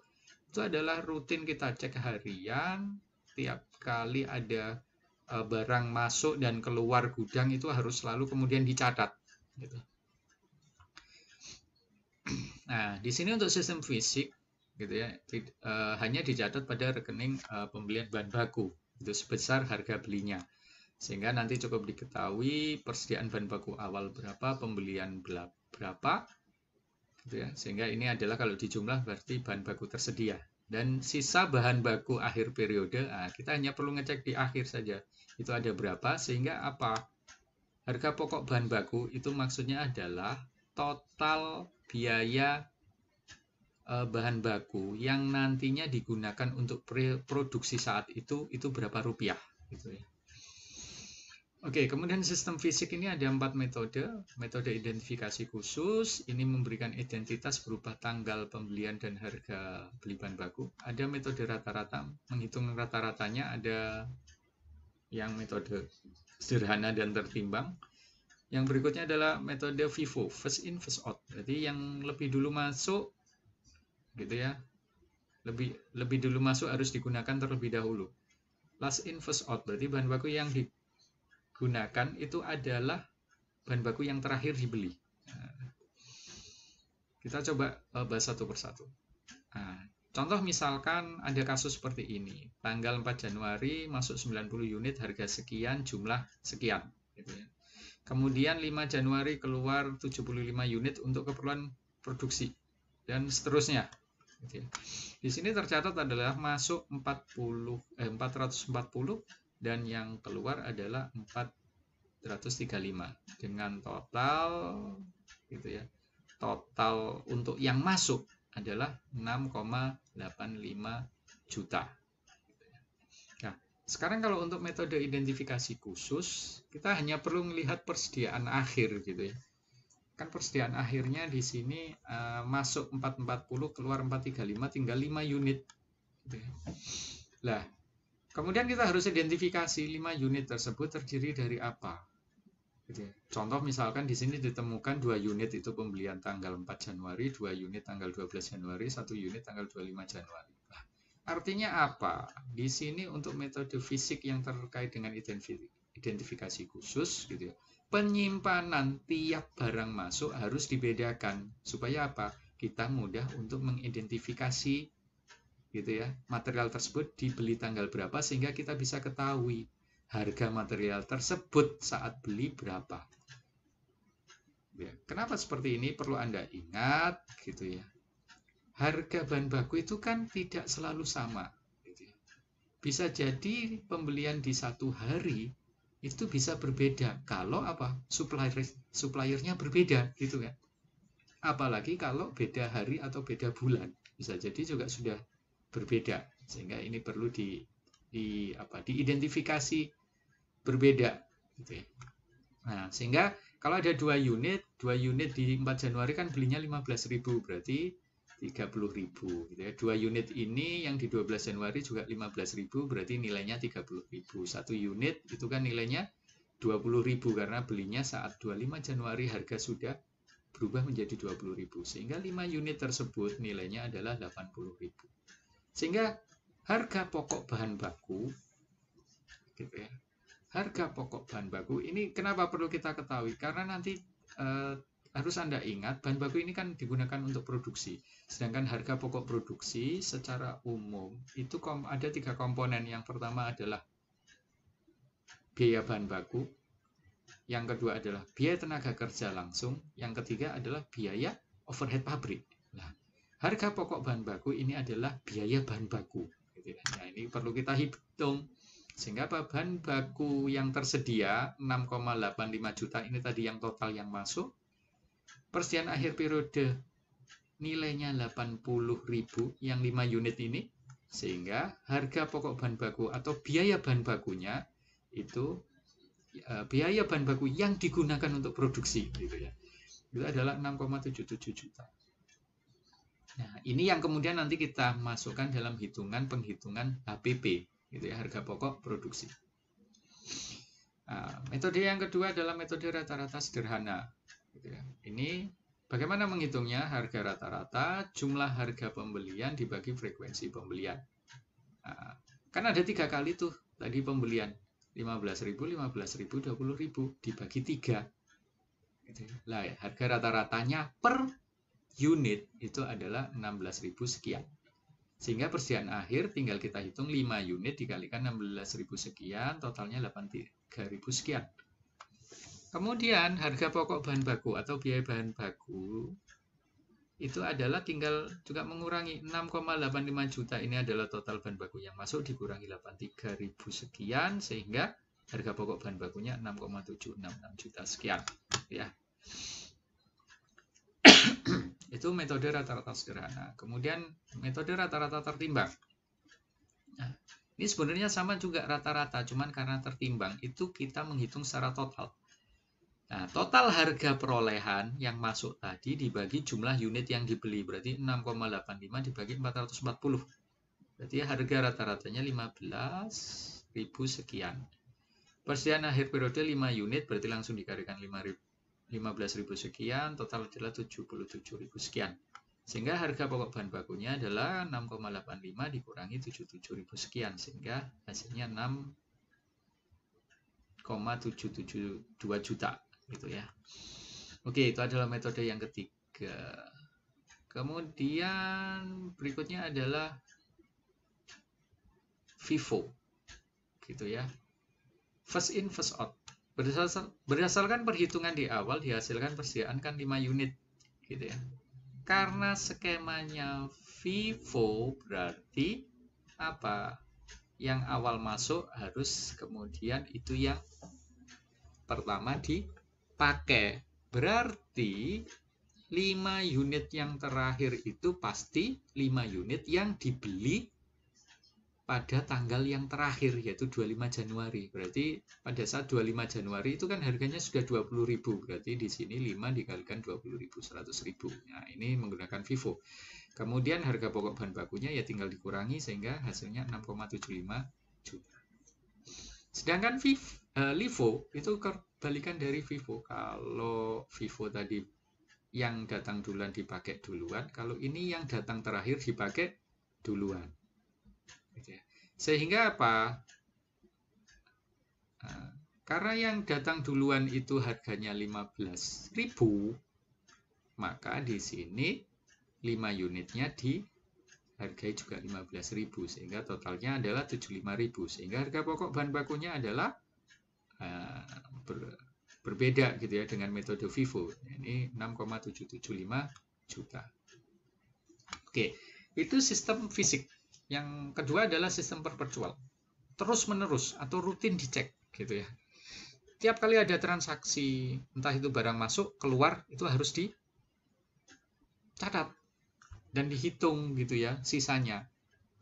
itu adalah rutin kita cek harian tiap kali ada uh, barang masuk dan keluar gudang itu harus selalu kemudian dicatat gitu. Nah, di sini untuk sistem fisik gitu ya di, uh, hanya dicatat pada rekening uh, pembelian bahan baku itu sebesar harga belinya sehingga nanti cukup diketahui persediaan bahan baku awal berapa pembelian berapa gitu ya sehingga ini adalah kalau dijumlah berarti bahan baku tersedia dan sisa bahan baku akhir periode nah, kita hanya perlu ngecek di akhir saja itu ada berapa sehingga apa harga pokok bahan baku itu maksudnya adalah total biaya eh, bahan baku yang nantinya digunakan untuk produksi saat itu itu berapa rupiah gitu ya. Oke, kemudian sistem fisik ini ada empat metode. Metode identifikasi khusus, ini memberikan identitas berupa tanggal pembelian dan harga beli bahan baku. Ada metode rata-rata, menghitung rata-ratanya, ada yang metode sederhana dan tertimbang. Yang berikutnya adalah metode FIFO, first in first out. Jadi yang lebih dulu masuk gitu ya. Lebih lebih dulu masuk harus digunakan terlebih dahulu. Last in first out berarti bahan baku yang digunakan itu adalah bahan baku yang terakhir dibeli. Nah, kita coba eh, bahas satu persatu. Nah, contoh misalkan ada kasus seperti ini, tanggal 4 Januari masuk 90 unit harga sekian jumlah sekian. Gitu ya Kemudian 5 Januari keluar 75 unit untuk keperluan produksi dan seterusnya. Gitu ya. Di sini tercatat adalah masuk 40 eh, 440 dan yang keluar adalah 435 dengan total gitu ya. Total untuk yang masuk adalah 6,85 juta. Sekarang kalau untuk metode identifikasi khusus, kita hanya perlu melihat persediaan akhir gitu ya. Kan persediaan akhirnya di sini uh, masuk 440, keluar 435, tinggal 5 unit. Gitu ya. Nah, kemudian kita harus identifikasi 5 unit tersebut terdiri dari apa. Gitu ya. Contoh misalkan di sini ditemukan dua unit itu pembelian tanggal 4 Januari, dua unit tanggal 12 Januari, satu unit tanggal 25 Januari. Artinya apa? Di sini untuk metode fisik yang terkait dengan identifikasi khusus gitu ya. Penyimpanan tiap barang masuk harus dibedakan supaya apa? Kita mudah untuk mengidentifikasi gitu ya. Material tersebut dibeli tanggal berapa sehingga kita bisa ketahui harga material tersebut saat beli berapa. Ya, kenapa seperti ini? Perlu Anda ingat gitu ya harga bahan baku itu kan tidak selalu sama. Gitu ya. Bisa jadi pembelian di satu hari itu bisa berbeda kalau apa supplier suppliernya berbeda gitu kan. Apalagi kalau beda hari atau beda bulan bisa jadi juga sudah berbeda sehingga ini perlu di, di apa diidentifikasi berbeda gitu ya. Nah, sehingga kalau ada dua unit, dua unit di 4 Januari kan belinya 15.000 berarti 30.000 gitu ya. Dua unit ini yang di 12 Januari juga ribu, berarti nilainya ribu. Satu unit itu kan nilainya ribu karena belinya saat 25 Januari harga sudah berubah menjadi ribu, Sehingga lima unit tersebut nilainya adalah ribu. Sehingga harga pokok bahan baku gitu ya. Harga pokok bahan baku ini kenapa perlu kita ketahui? Karena nanti eh, harus Anda ingat, bahan baku ini kan digunakan untuk produksi. Sedangkan harga pokok produksi secara umum itu ada tiga komponen. Yang pertama adalah biaya bahan baku, yang kedua adalah biaya tenaga kerja langsung, yang ketiga adalah biaya overhead pabrik. Nah, harga pokok bahan baku ini adalah biaya bahan baku. Gitu kan. Nah, ini perlu kita hitung. Sehingga apa? Bahan baku yang tersedia 6,85 juta ini tadi yang total yang masuk Persian akhir periode nilainya 80.000 yang 5 unit ini sehingga harga pokok bahan baku atau biaya bahan bakunya itu e, biaya bahan baku yang digunakan untuk produksi gitu ya. Itu adalah 6,77 juta. Nah, ini yang kemudian nanti kita masukkan dalam hitungan penghitungan HPP, gitu ya, harga pokok produksi. Nah, metode yang kedua adalah metode rata-rata sederhana. Gitu ya. Ini bagaimana menghitungnya? Harga rata-rata, jumlah harga pembelian dibagi frekuensi pembelian. Nah, kan ada tiga kali tuh tadi pembelian. 15.000, 15.000, 20.000 dibagi tiga. Gitu ya. Lah, ya, harga rata-ratanya per unit itu adalah 16.000 sekian. Sehingga persediaan akhir tinggal kita hitung 5 unit dikalikan 16.000 sekian, totalnya 83.000 sekian. Kemudian harga pokok bahan baku atau biaya bahan baku itu adalah tinggal juga mengurangi 6,85 juta ini adalah total bahan baku yang masuk dikurangi 83 sekian sehingga harga pokok bahan bakunya 6,766 juta sekian ya itu metode rata-rata sederhana kemudian metode rata-rata tertimbang nah, ini sebenarnya sama juga rata-rata cuman karena tertimbang itu kita menghitung secara total Nah, total harga perolehan yang masuk tadi dibagi jumlah unit yang dibeli. Berarti 6,85 dibagi 440. Berarti ya harga rata-ratanya 15.000 sekian. Persediaan akhir periode 5 unit, berarti langsung dikalikan 15.000 sekian, total adalah 77.000 sekian. Sehingga harga pokok bahan bakunya adalah 6,85 dikurangi 77.000 sekian, sehingga hasilnya 6,772 juta gitu ya oke itu adalah metode yang ketiga kemudian berikutnya adalah FIFO, gitu ya first in first out berdasarkan, perhitungan di awal dihasilkan persediaan kan 5 unit gitu ya karena skemanya FIFO berarti apa yang awal masuk harus kemudian itu yang pertama di pakai. Berarti 5 unit yang terakhir itu pasti 5 unit yang dibeli pada tanggal yang terakhir yaitu 25 Januari. Berarti pada saat 25 Januari itu kan harganya sudah 20.000. Berarti di sini 5 dikalikan 20.000 100.000. Nah, ini menggunakan FIFO. Kemudian harga pokok bahan bakunya ya tinggal dikurangi sehingga hasilnya 6,75 juta. Sedangkan FIFO uh, eh, LIFO itu kebalikan dari VIVO. Kalau VIVO tadi yang datang duluan dipakai duluan, kalau ini yang datang terakhir dipakai duluan. Gitu ya. Sehingga apa? Uh, karena yang datang duluan itu harganya 15.000, maka di sini 5 unitnya di harga juga 15.000 sehingga totalnya adalah 75.000 sehingga harga pokok bahan bakunya adalah ber, berbeda gitu ya dengan metode vivo. Ini 6,775 juta. Oke, itu sistem fisik. Yang kedua adalah sistem perpetual. Terus menerus atau rutin dicek gitu ya. Tiap kali ada transaksi, entah itu barang masuk, keluar, itu harus dicatat dan dihitung gitu ya sisanya.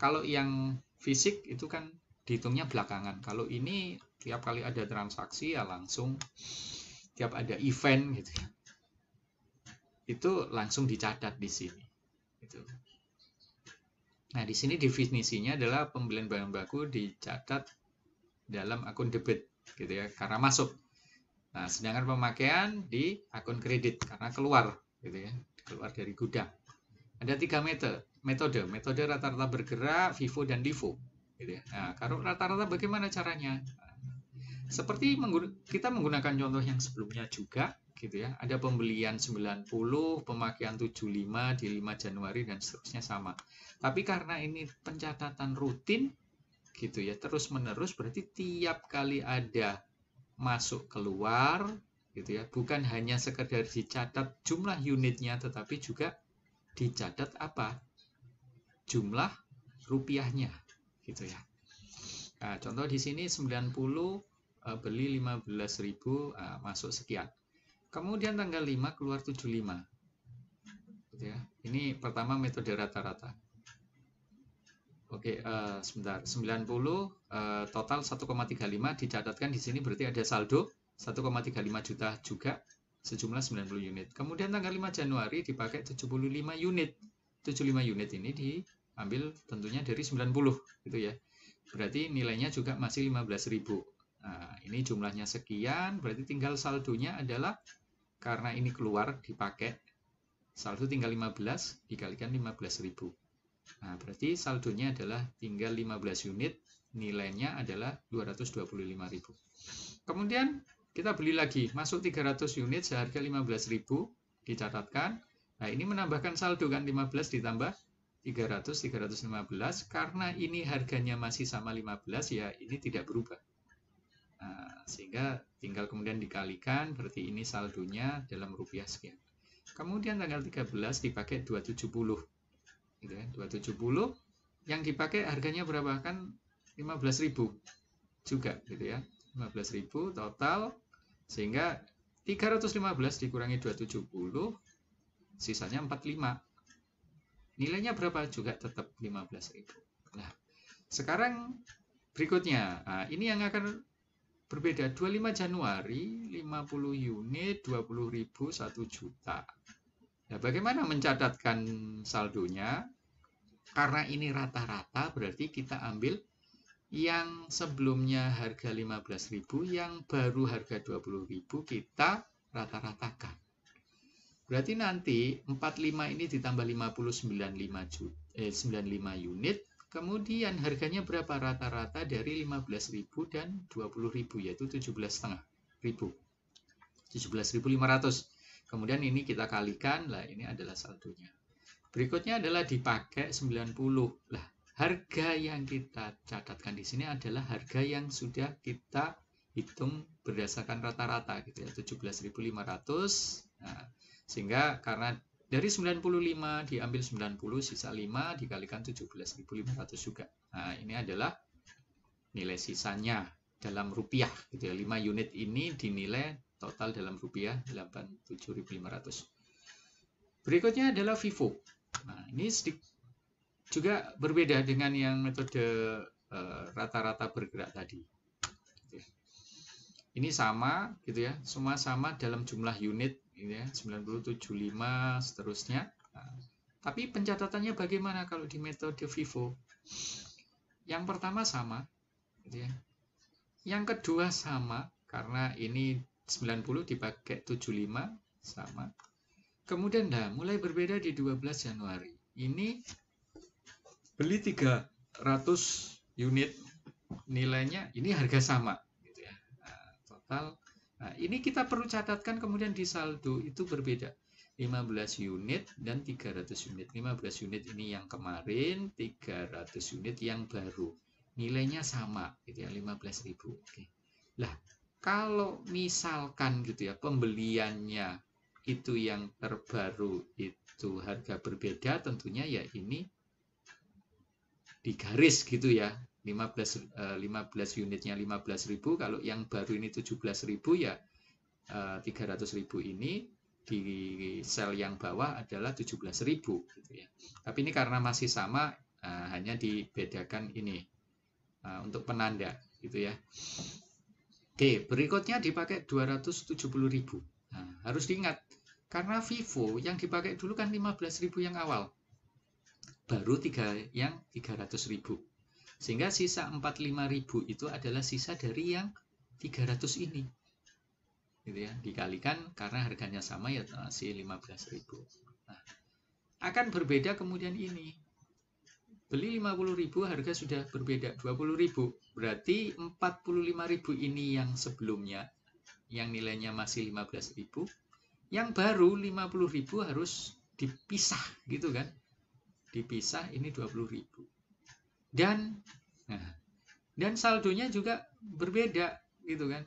Kalau yang fisik itu kan dihitungnya belakangan. Kalau ini tiap kali ada transaksi ya langsung tiap ada event gitu ya itu langsung dicatat di sini gitu. nah di sini definisinya adalah pembelian barang baku dicatat dalam akun debit gitu ya karena masuk nah sedangkan pemakaian di akun kredit karena keluar gitu ya keluar dari gudang ada tiga metode metode metode rata-rata bergerak vivo dan divo gitu ya. nah kalau rata-rata bagaimana caranya seperti kita menggunakan contoh yang sebelumnya juga, gitu ya. Ada pembelian 90, pemakaian 75 di 5 Januari dan seterusnya sama. Tapi karena ini pencatatan rutin gitu ya, terus-menerus berarti tiap kali ada masuk keluar gitu ya, bukan hanya sekedar dicatat jumlah unitnya tetapi juga dicatat apa? jumlah rupiahnya gitu ya. Nah, contoh di sini 90 uh, beli 15.000 uh, eh, masuk sekian. Kemudian tanggal 5 keluar 75. Gitu ya. Ini pertama metode rata-rata. Oke, uh, sebentar. 90 uh, total 1,35 dicatatkan di sini berarti ada saldo 1,35 juta juga sejumlah 90 unit. Kemudian tanggal 5 Januari dipakai 75 unit. 75 unit ini diambil tentunya dari 90 gitu ya. Berarti nilainya juga masih 15.000. Nah, ini jumlahnya sekian, berarti tinggal saldonya adalah karena ini keluar dipakai, saldo tinggal 15 dikalikan 15.000. Nah, berarti saldonya adalah tinggal 15 unit, nilainya adalah 225.000. Kemudian kita beli lagi, masuk 300 unit seharga 15.000 dicatatkan. Nah, ini menambahkan saldo kan 15 ditambah 300, 315 karena ini harganya masih sama 15 ya ini tidak berubah. Nah, sehingga tinggal kemudian dikalikan, berarti ini saldonya dalam rupiah sekian. Kemudian tanggal 13 dipakai 270. Gitu ya, 270 yang dipakai harganya berapa? Kan 15.000 juga gitu ya. 15.000 total sehingga 315 dikurangi 270 sisanya 45. Nilainya berapa juga tetap 15.000. Nah, sekarang berikutnya. Nah, ini yang akan Berbeda 25 Januari 50 unit 20.000 1 juta. Nah, bagaimana mencatatkan saldonya? Karena ini rata-rata berarti kita ambil yang sebelumnya harga 15.000 yang baru harga 20.000 kita rata-ratakan. Berarti nanti 45 ini ditambah 595 95 juta, eh, 95 unit Kemudian harganya berapa rata-rata dari 15.000 dan 20.000 yaitu 17.500. 17.500. Kemudian ini kita kalikan, lah ini adalah saldonya. Berikutnya adalah dipakai 90. Lah, harga yang kita catatkan di sini adalah harga yang sudah kita hitung berdasarkan rata-rata gitu ya, 17.500. Nah, sehingga karena dari 95 diambil 90, sisa 5 dikalikan 17.500 juga. Nah, ini adalah nilai sisanya dalam rupiah. Gitu ya. 5 unit ini dinilai total dalam rupiah 87.500. Berikutnya adalah FIFO. Nah, ini juga berbeda dengan yang metode eh, rata-rata uh, bergerak tadi. Gitu ya. Ini sama, gitu ya, semua sama dalam jumlah unit ini ya 9075 seterusnya nah, tapi pencatatannya bagaimana kalau di metode vivo yang pertama sama gitu ya yang kedua sama karena ini 90 dipakai 75 sama kemudian nah mulai berbeda di 12 Januari ini beli 300 unit nilainya ini harga sama gitu ya. nah, total Nah, ini kita perlu catatkan kemudian di saldo itu berbeda. 15 unit dan 300 unit. 15 unit ini yang kemarin, 300 unit yang baru. Nilainya sama, gitu ya, 15.000. Oke. Lah, kalau misalkan gitu ya, pembeliannya itu yang terbaru itu harga berbeda tentunya ya ini di garis gitu ya 15 15 eh, unitnya 15.000 kalau yang baru ini 17.000 ya 300.000 eh, ini di sel yang bawah adalah 17.000 gitu ya. Tapi ini karena masih sama eh, hanya dibedakan ini untuk penanda gitu ya. Oke, berikutnya dipakai 270.000. Nah, harus diingat karena Vivo yang dipakai dulu kan 15.000 yang awal. Baru 3 yang ribu. Sehingga sisa 45.000 itu adalah sisa dari yang 300 ini. Gitu ya, dikalikan karena harganya sama ya eh, masih 15.000. Nah, akan berbeda kemudian ini. Beli 50.000 harga sudah berbeda 20.000. Berarti 45.000 ini yang sebelumnya yang nilainya masih 15.000, yang baru 50.000 harus dipisah gitu kan. Dipisah ini 20.000 dan nah, dan saldonya juga berbeda gitu kan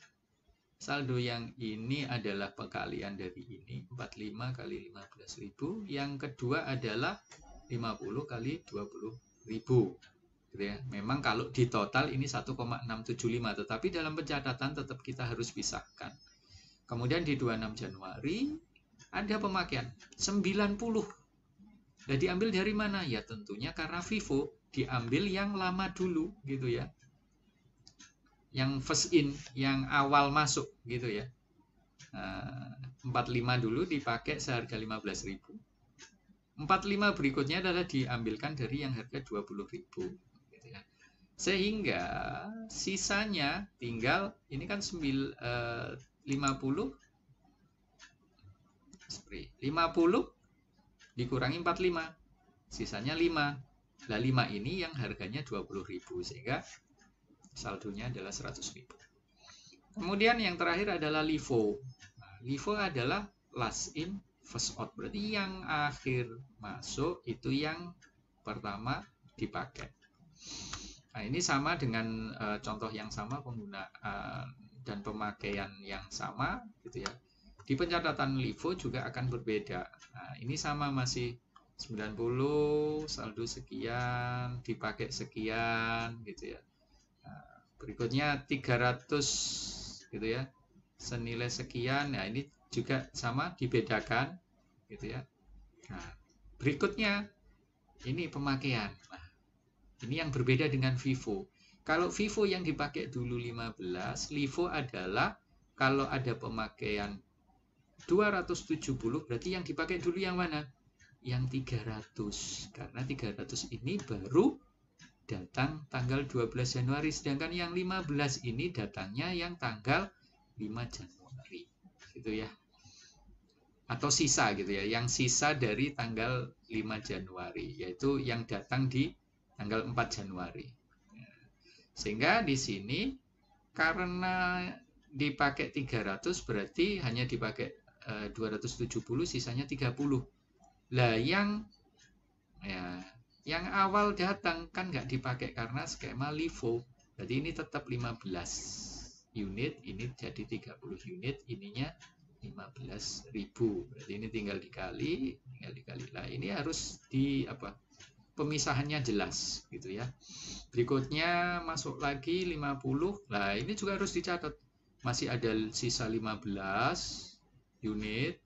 saldo yang ini adalah perkalian dari ini 45 kali 15.000 yang kedua adalah 50 kali 20.000 gitu ya memang kalau di total ini 1,675 tetapi dalam pencatatan tetap kita harus pisahkan kemudian di 26 Januari ada pemakaian 90 Nah, diambil dari mana? Ya tentunya karena vivo diambil yang lama dulu gitu ya. Yang first in, yang awal masuk gitu ya. Nah, eh, 45 dulu dipakai seharga 15.000. 45 berikutnya adalah diambilkan dari yang harga 20.000 gitu ya. Sehingga sisanya tinggal ini kan 9 50 50 dikurangi 45 sisanya 5 lah 5 ini yang harganya 20.000 sehingga saldonya adalah 100.000 kemudian yang terakhir adalah LIFO nah, LIFO adalah last in first out berarti yang akhir masuk itu yang pertama dipakai nah ini sama dengan uh, contoh yang sama penggunaan eh, dan pemakaian yang sama gitu ya di pencatatan LIFO juga akan berbeda. Nah, ini sama masih 90 saldo sekian dipakai sekian gitu ya. Nah, berikutnya 300 gitu ya. Senilai sekian. Nah, ini juga sama dibedakan gitu ya. Nah, berikutnya ini pemakaian. Nah, ini yang berbeda dengan Vivo. Kalau Vivo yang dipakai dulu 15, LIFO adalah kalau ada pemakaian 270 berarti yang dipakai dulu yang mana? Yang 300. Karena 300 ini baru datang tanggal 12 Januari sedangkan yang 15 ini datangnya yang tanggal 5 Januari. Gitu ya. Atau sisa gitu ya, yang sisa dari tanggal 5 Januari yaitu yang datang di tanggal 4 Januari. Sehingga di sini karena dipakai 300 berarti hanya dipakai Eh, tujuh 270 sisanya 30 lah yang ya yang awal datang kan nggak dipakai karena skema LIFO jadi ini tetap 15 unit ini jadi 30 unit ininya 15.000 jadi ini tinggal dikali tinggal dikali lah ini harus di apa pemisahannya jelas gitu ya. Berikutnya masuk lagi 50. lah ini juga harus dicatat. Masih ada sisa 15 unit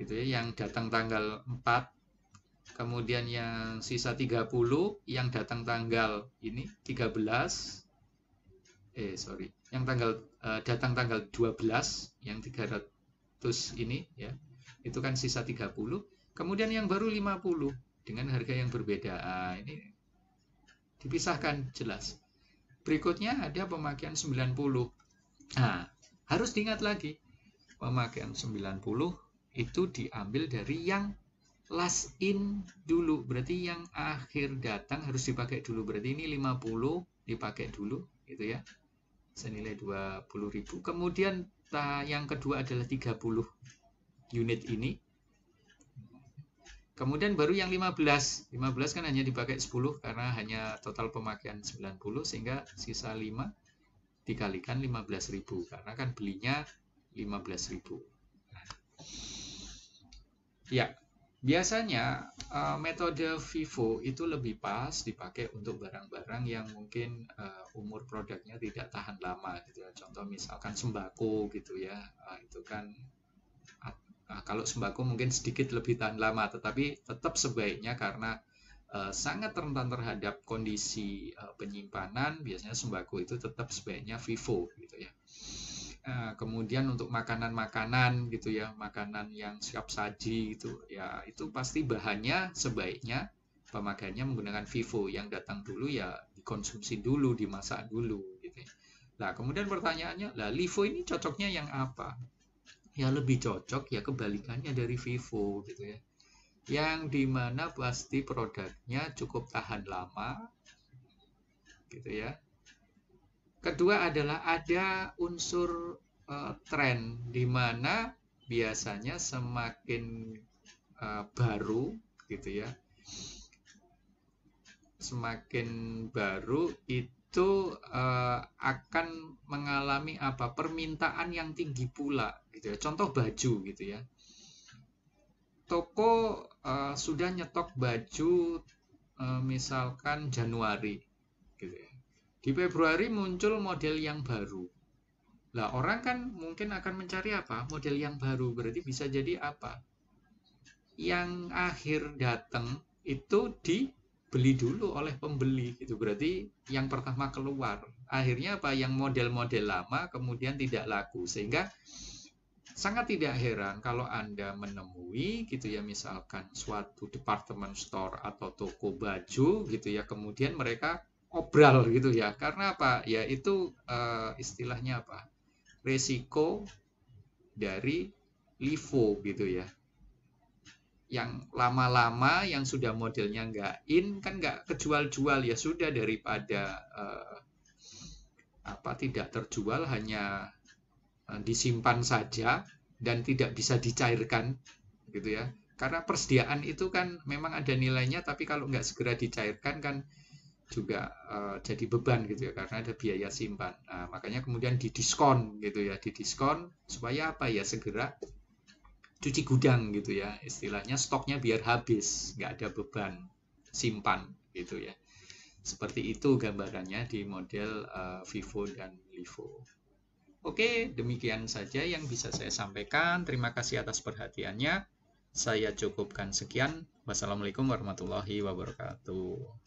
gitu ya yang datang tanggal 4 kemudian yang sisa 30 yang datang tanggal ini 13 eh sorry yang tanggal uh, datang tanggal 12 yang 300 ini ya itu kan sisa 30 kemudian yang baru 50 dengan harga yang berbeda nah, ini dipisahkan jelas berikutnya ada pemakaian 90 nah harus diingat lagi pemakaian 90 itu diambil dari yang last in dulu. Berarti yang akhir datang harus dipakai dulu. Berarti ini 50 dipakai dulu gitu ya. Senilai 20.000. Kemudian yang kedua adalah 30 unit ini. Kemudian baru yang 15. 15 kan hanya dipakai 10 karena hanya total pemakaian 90 sehingga sisa 5 dikalikan 15.000 karena kan belinya 15.000 ya biasanya uh, metode FIFO itu lebih pas dipakai untuk barang-barang yang mungkin uh, umur produknya tidak tahan lama gitu ya. contoh misalkan sembako gitu ya uh, itu kan uh, kalau sembako mungkin sedikit lebih tahan lama tetapi tetap sebaiknya karena sangat rentan terhadap kondisi penyimpanan biasanya sembako itu tetap sebaiknya vivo gitu ya Eh, kemudian untuk makanan-makanan gitu ya, makanan yang siap saji gitu ya, itu pasti bahannya sebaiknya pemakaiannya menggunakan vivo yang datang dulu ya dikonsumsi dulu, dimasak dulu gitu. Ya. Nah, kemudian pertanyaannya, lah livo ini cocoknya yang apa? Ya lebih cocok ya kebalikannya dari vivo gitu ya. Yang dimana pasti produknya cukup tahan lama gitu ya Kedua adalah ada unsur uh, tren di mana biasanya semakin uh, baru gitu ya. Semakin baru itu uh, akan mengalami apa? permintaan yang tinggi pula gitu ya. Contoh baju gitu ya. Toko uh, sudah nyetok baju uh, misalkan Januari gitu ya di Februari muncul model yang baru. Lah orang kan mungkin akan mencari apa? Model yang baru. Berarti bisa jadi apa? Yang akhir datang itu dibeli dulu oleh pembeli. Itu berarti yang pertama keluar. Akhirnya apa? Yang model-model lama kemudian tidak laku. Sehingga sangat tidak heran kalau Anda menemui gitu ya misalkan suatu department store atau toko baju gitu ya kemudian mereka obral gitu ya karena apa ya itu uh, istilahnya apa resiko dari LIFO gitu ya yang lama-lama yang sudah modelnya nggak in kan nggak kejual-jual ya sudah daripada uh, apa tidak terjual hanya uh, disimpan saja dan tidak bisa dicairkan gitu ya karena persediaan itu kan memang ada nilainya tapi kalau nggak segera dicairkan kan juga uh, jadi beban gitu ya karena ada biaya simpan. Nah, makanya kemudian didiskon gitu ya, didiskon supaya apa ya segera cuci gudang gitu ya istilahnya stoknya biar habis nggak ada beban simpan gitu ya seperti itu gambarannya di model uh, Vivo dan Livo oke demikian saja yang bisa saya sampaikan terima kasih atas perhatiannya saya cukupkan sekian wassalamualaikum warahmatullahi wabarakatuh